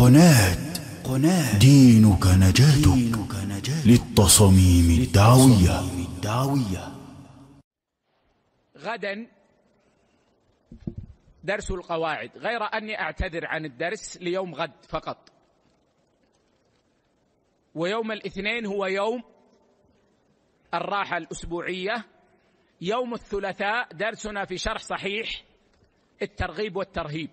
قناة قناة دينك نجاتك للتصاميم الدعوية غدا درس القواعد غير أني أعتذر عن الدرس ليوم غد فقط ويوم الاثنين هو يوم الراحة الأسبوعية يوم الثلاثاء درسنا في شرح صحيح الترغيب والترهيب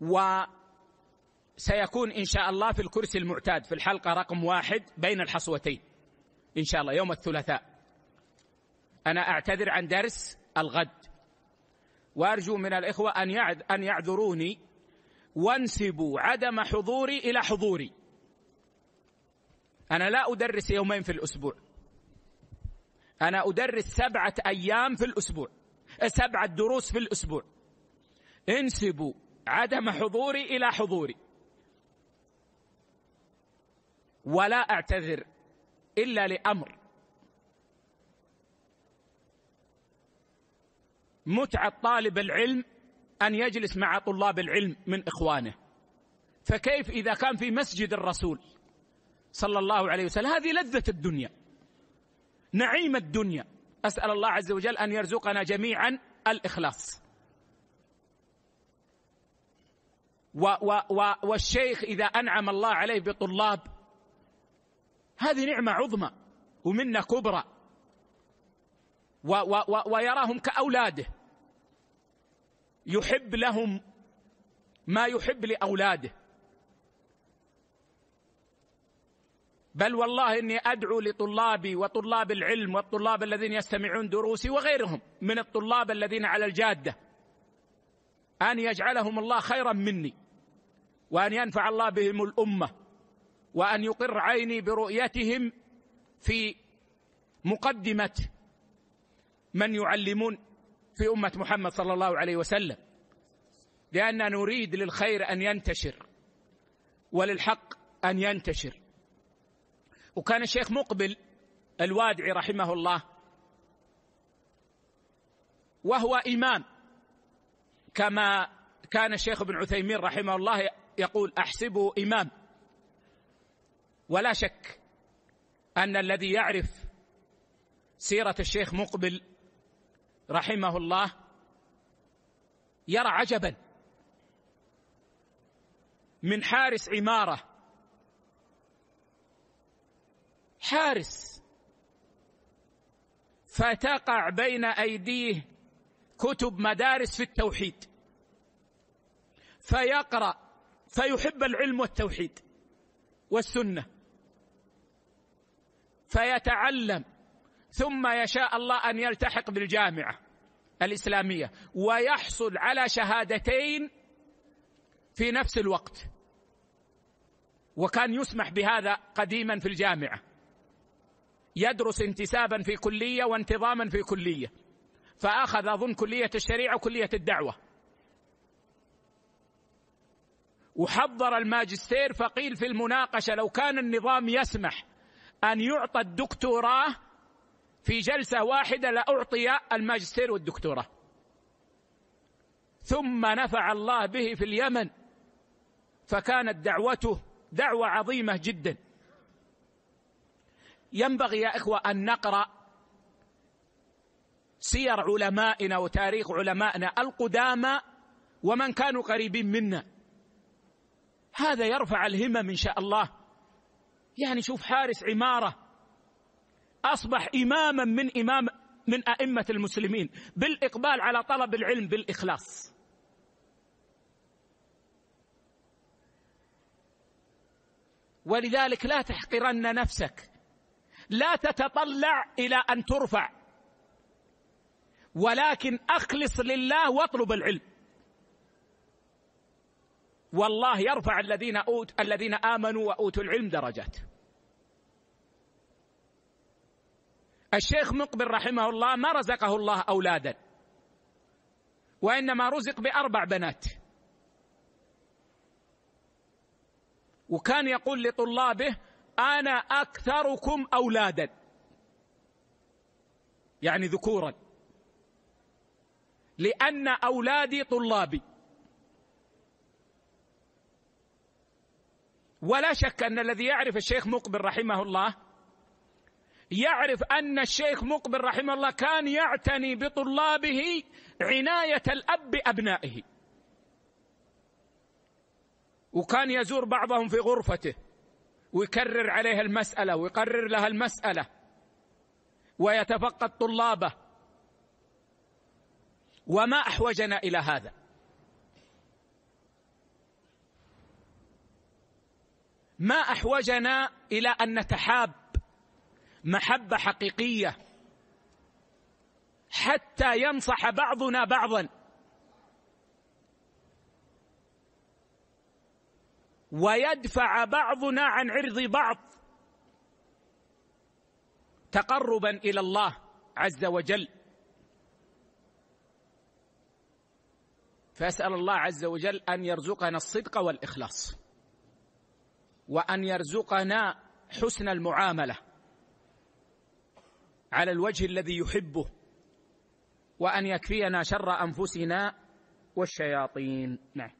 وسيكون إن شاء الله في الكرسي المعتاد في الحلقة رقم واحد بين الحصوتين إن شاء الله يوم الثلاثاء أنا أعتذر عن درس الغد وأرجو من الإخوة أن أن يعذروني وانسبوا عدم حضوري إلى حضوري أنا لا أدرس يومين في الأسبوع أنا أدرس سبعة أيام في الأسبوع سبعة دروس في الأسبوع انسبوا عدم حضوري الى حضوري ولا اعتذر الا لامر متعه طالب العلم ان يجلس مع طلاب العلم من اخوانه فكيف اذا كان في مسجد الرسول صلى الله عليه وسلم هذه لذه الدنيا نعيم الدنيا اسال الله عز وجل ان يرزقنا جميعا الاخلاص و و و والشيخ إذا أنعم الله عليه بطلاب هذه نعمة عظمى ومنة كبرى و و و ويراهم كأولاده يحب لهم ما يحب لأولاده بل والله إني أدعو لطلابي وطلاب العلم والطلاب الذين يستمعون دروسي وغيرهم من الطلاب الذين على الجادة أن يجعلهم الله خيرا مني وأن ينفع الله بهم الأمة وأن يقر عيني برؤيتهم في مقدمة من يعلمون في أمة محمد صلى الله عليه وسلم لأننا نريد للخير أن ينتشر وللحق أن ينتشر وكان الشيخ مقبل الوادعي رحمه الله وهو إمام كما كان الشيخ ابن عثيمين رحمه الله يقول احسبه امام ولا شك ان الذي يعرف سيره الشيخ مقبل رحمه الله يرى عجبا من حارس عماره حارس فتقع بين ايديه كتب مدارس في التوحيد فيقرأ فيحب العلم والتوحيد والسنة فيتعلم ثم يشاء الله أن يلتحق بالجامعة الإسلامية ويحصل على شهادتين في نفس الوقت وكان يسمح بهذا قديما في الجامعه يدرس انتسابا في كليه وانتظاما في كليه فأخذ أظن كلية الشريعة وكلية الدعوة وحضر الماجستير فقيل في المناقشة لو كان النظام يسمح أن يعطى الدكتوراه في جلسة واحدة لأعطي الماجستير والدكتوراه ثم نفع الله به في اليمن فكانت دعوته دعوة عظيمة جدا ينبغي يا إخوة أن نقرأ سير علمائنا وتاريخ علمائنا القدامى ومن كانوا قريبين منا هذا يرفع الهمم إن شاء الله يعني شوف حارس عمارة أصبح إماما من إمام من أئمة المسلمين بالإقبال على طلب العلم بالإخلاص ولذلك لا تحقرن نفسك لا تتطلع إلى أن ترفع ولكن أخلص لله واطلب العلم والله يرفع الذين أوت الذين آمنوا وأوتوا العلم درجات الشيخ مقبل رحمه الله ما رزقه الله أولادا وإنما رزق بأربع بنات وكان يقول لطلابه أنا أكثركم أولادا يعني ذكورا لأن أولادي طلابي ولا شك أن الذي يعرف الشيخ مقبل رحمه الله يعرف أن الشيخ مقبل رحمه الله كان يعتني بطلابه عناية الأب بأبنائه وكان يزور بعضهم في غرفته ويكرر عليها المسألة ويقرر لها المسألة ويتفقد طلابه وما أحوجنا إلى هذا ما أحوجنا إلى أن نتحاب محبة حقيقية حتى ينصح بعضنا بعضا ويدفع بعضنا عن عرض بعض تقربا إلى الله عز وجل فاسال الله عز وجل ان يرزقنا الصدق والاخلاص وان يرزقنا حسن المعامله على الوجه الذي يحبه وان يكفينا شر انفسنا والشياطين نعم